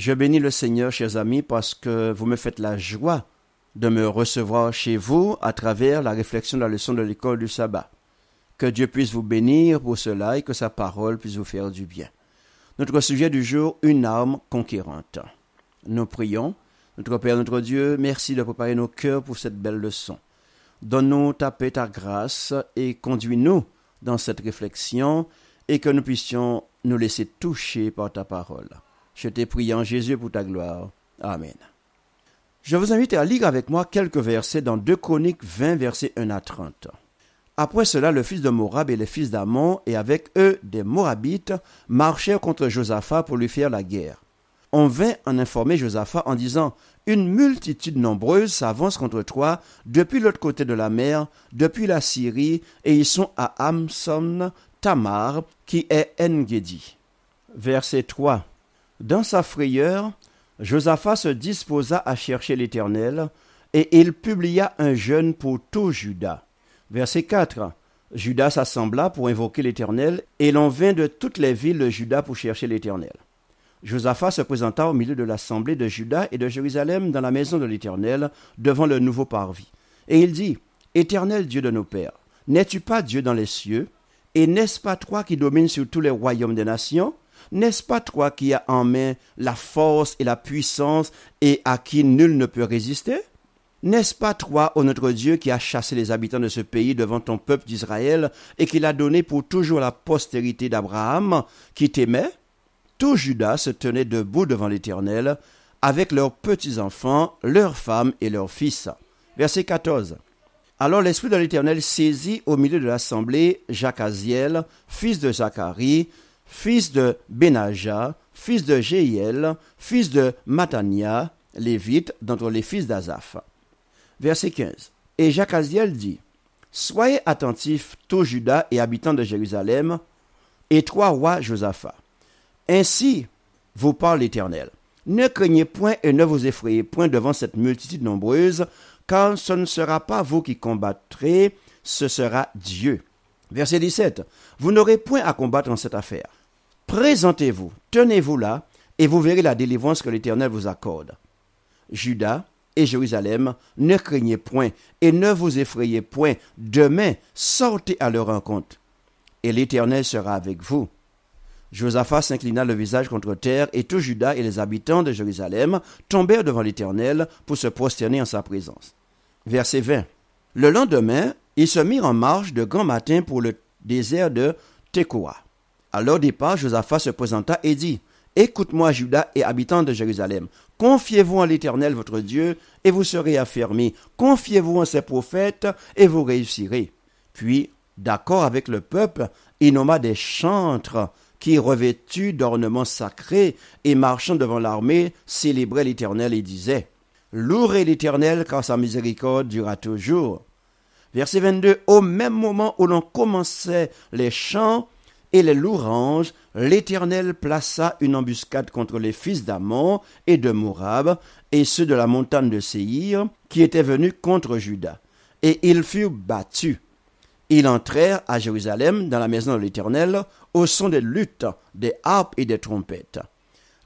Je bénis le Seigneur, chers amis, parce que vous me faites la joie de me recevoir chez vous à travers la réflexion de la leçon de l'école du sabbat. Que Dieu puisse vous bénir pour cela et que sa parole puisse vous faire du bien. Notre sujet du jour, une arme conquérante. Nous prions. Notre Père, notre Dieu, merci de préparer nos cœurs pour cette belle leçon. Donne-nous ta paix, ta grâce et conduis-nous dans cette réflexion et que nous puissions nous laisser toucher par ta parole. Je t'ai prié en Jésus pour ta gloire. Amen. Je vous invite à lire avec moi quelques versets dans deux Chroniques 20, versets 1 à 30. Après cela, le fils de Morab et les fils d'Amon, et avec eux des Morabites, marchèrent contre Josaphat pour lui faire la guerre. On vint en informer Josaphat en disant Une multitude nombreuse s'avance contre toi depuis l'autre côté de la mer, depuis la Syrie, et ils sont à Amson, Tamar, qui est Engedi. Verset 3 dans sa frayeur, Josaphat se disposa à chercher l'Éternel, et il publia un jeûne pour tout Juda. Verset 4. Judas s'assembla pour invoquer l'Éternel, et l'on vint de toutes les villes de Juda pour chercher l'Éternel. Josaphat se présenta au milieu de l'assemblée de Juda et de Jérusalem dans la maison de l'Éternel, devant le nouveau parvis. Et il dit, Éternel Dieu de nos pères, n'es-tu pas Dieu dans les cieux, et n'est-ce pas toi qui domines sur tous les royaumes des nations n'est-ce pas toi qui as en main la force et la puissance et à qui nul ne peut résister n'est-ce pas toi, ô notre Dieu, qui as chassé les habitants de ce pays devant ton peuple d'Israël et qui l'a donné pour toujours la postérité d'Abraham, qui t'aimait Tout Judas se tenait debout devant l'Éternel, avec leurs petits-enfants, leurs femmes et leurs fils. Verset 14. Alors l'Esprit de l'Éternel saisit au milieu de l'assemblée Jacques Aziel, fils de Zacharie, fils de Benaja, fils de Jehiel, fils de Matania, lévite d'entre les fils d'Azaph. Verset 15. Et Jacaziel dit Soyez attentifs, tout Judas et habitants de Jérusalem, et trois rois Josaphat. Ainsi vous parle l'Éternel. Ne craignez point et ne vous effrayez point devant cette multitude nombreuse, car ce ne sera pas vous qui combattrez, ce sera Dieu. Verset 17. Vous n'aurez point à combattre en cette affaire, Présentez-vous, tenez-vous là, et vous verrez la délivrance que l'Éternel vous accorde. Judas et Jérusalem, ne craignez point et ne vous effrayez point. Demain, sortez à leur rencontre, et l'Éternel sera avec vous. Josaphat s'inclina le visage contre terre, et tout Judas et les habitants de Jérusalem tombèrent devant l'Éternel pour se prosterner en sa présence. Verset 20. Le lendemain, ils se mirent en marche de grand matin pour le désert de Tekoa. À leur départ, Josaphat se présenta et dit, Écoute-moi, Judas et habitants de Jérusalem. Confiez-vous en l'Éternel votre Dieu, et vous serez affermis. Confiez-vous en ses prophètes, et vous réussirez. Puis, d'accord avec le peuple, il nomma des chantres qui, revêtus d'ornements sacrés et marchant devant l'armée, célébraient l'Éternel et disaient Louez l'Éternel, car sa miséricorde dura toujours. Verset 22 Au même moment où l'on commençait les chants, et les louanges, l'Éternel plaça une embuscade contre les fils d'Amon et de Mourab, et ceux de la montagne de Séhir, qui étaient venus contre Juda. Et ils furent battus. Ils entrèrent à Jérusalem dans la maison de l'Éternel au son des luttes, des harpes et des trompettes.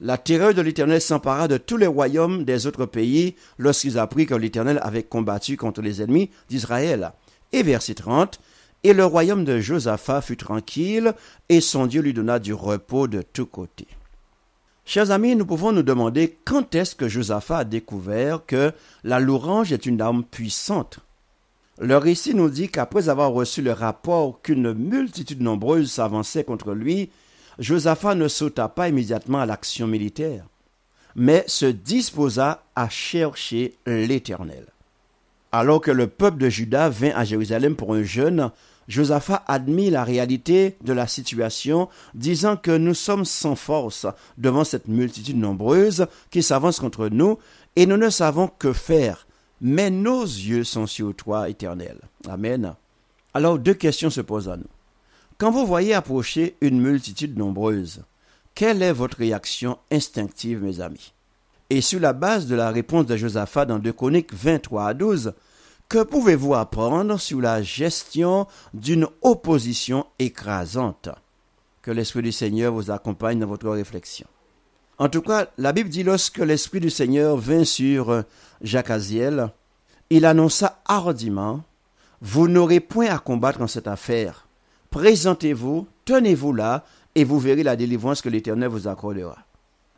La terreur de l'Éternel s'empara de tous les royaumes des autres pays lorsqu'ils apprirent que l'Éternel avait combattu contre les ennemis d'Israël. Et verset 30, et le royaume de Josaphat fut tranquille, et son Dieu lui donna du repos de tous côtés. Chers amis, nous pouvons nous demander quand est-ce que Josaphat a découvert que la louange est une arme puissante. Le récit nous dit qu'après avoir reçu le rapport qu'une multitude nombreuse s'avançait contre lui, Josaphat ne sauta pas immédiatement à l'action militaire, mais se disposa à chercher l'Éternel. Alors que le peuple de Juda vint à Jérusalem pour un jeûne, Josaphat admit la réalité de la situation, disant que nous sommes sans force devant cette multitude nombreuse qui s'avance contre nous, et nous ne savons que faire. Mais nos yeux sont sur toi, Éternel. Amen. Alors deux questions se posent à nous. Quand vous voyez approcher une multitude nombreuse, quelle est votre réaction instinctive, mes amis Et sur la base de la réponse de Josaphat dans Deux Chroniques 23 à 12, que pouvez-vous apprendre sur la gestion d'une opposition écrasante Que l'Esprit du Seigneur vous accompagne dans votre réflexion. En tout cas, la Bible dit lorsque l'Esprit du Seigneur vint sur euh, Jacques Aziel, il annonça hardiment, Vous n'aurez point à combattre en cette affaire. Présentez-vous, tenez-vous là, et vous verrez la délivrance que l'Éternel vous accordera.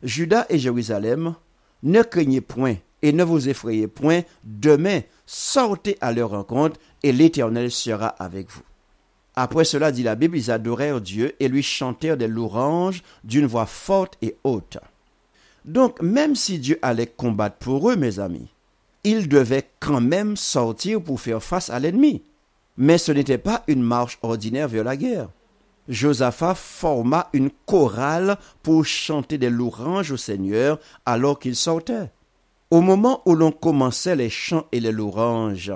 Judas et Jérusalem, ne craignez point, et ne vous effrayez point, demain, sortez à leur rencontre, et l'Éternel sera avec vous. Après cela, dit la Bible, ils adorèrent Dieu et lui chantèrent des louanges d'une voix forte et haute. Donc, même si Dieu allait combattre pour eux, mes amis, ils devaient quand même sortir pour faire face à l'ennemi. Mais ce n'était pas une marche ordinaire vers la guerre. Josaphat forma une chorale pour chanter des louanges au Seigneur alors qu'il sortait. Au moment où l'on commençait les champs et les louanges,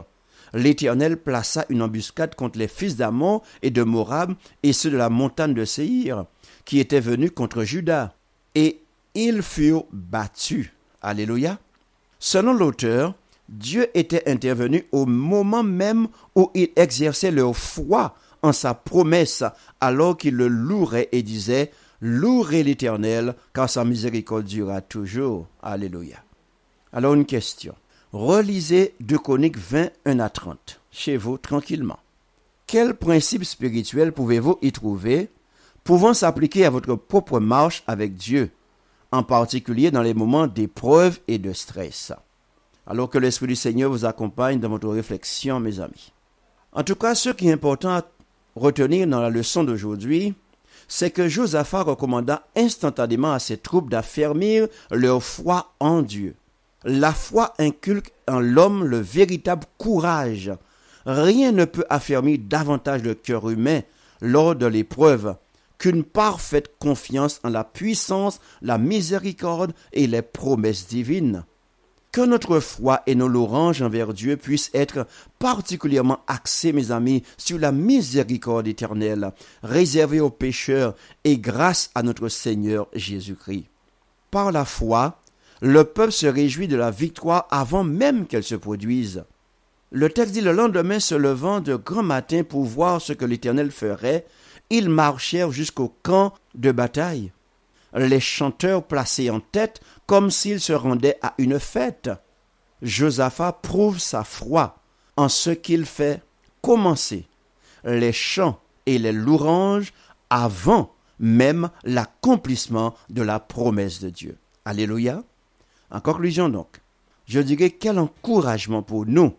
l'Éternel plaça une embuscade contre les fils d'Amon et de Morab et ceux de la montagne de Séir, qui étaient venus contre Juda, et ils furent battus. Alléluia. Selon l'auteur, Dieu était intervenu au moment même où ils exerçaient leur foi en sa promesse, alors qu'il le loueraient et disait, « Louerez l'Éternel, car sa miséricorde durera toujours. Alléluia. Alors une question. Relisez Deux Chroniques vingt à 30 chez vous tranquillement. Quels principes spirituels pouvez-vous y trouver pouvant s'appliquer à votre propre marche avec Dieu, en particulier dans les moments d'épreuve et de stress Alors que l'Esprit du Seigneur vous accompagne dans votre réflexion, mes amis. En tout cas, ce qui est important à retenir dans la leçon d'aujourd'hui, c'est que Josaphat recommanda instantanément à ses troupes d'affermir leur foi en Dieu. La foi inculque en l'homme le véritable courage. Rien ne peut affirmer davantage le cœur humain lors de l'épreuve qu'une parfaite confiance en la puissance, la miséricorde et les promesses divines. Que notre foi et nos louanges envers Dieu puissent être particulièrement axés, mes amis, sur la miséricorde éternelle, réservée aux pécheurs et grâce à notre Seigneur Jésus-Christ. Par la foi, le peuple se réjouit de la victoire avant même qu'elle se produise. Le texte dit le lendemain se levant de grand matin pour voir ce que l'Éternel ferait, ils marchèrent jusqu'au camp de bataille. Les chanteurs placés en tête comme s'ils se rendaient à une fête. Josaphat prouve sa foi en ce qu'il fait commencer les chants et les louanges avant même l'accomplissement de la promesse de Dieu. Alléluia. En conclusion donc, je dirais quel encouragement pour nous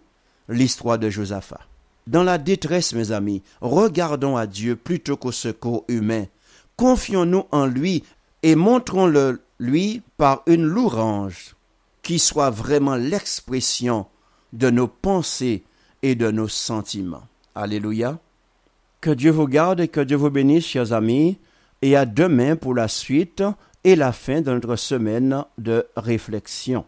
l'histoire de Josaphat. Dans la détresse, mes amis, regardons à Dieu plutôt qu'au secours humain. Confions-nous en lui et montrons-le lui par une louange qui soit vraiment l'expression de nos pensées et de nos sentiments. Alléluia. Que Dieu vous garde et que Dieu vous bénisse, chers amis, et à demain pour la suite et la fin de notre semaine de réflexion.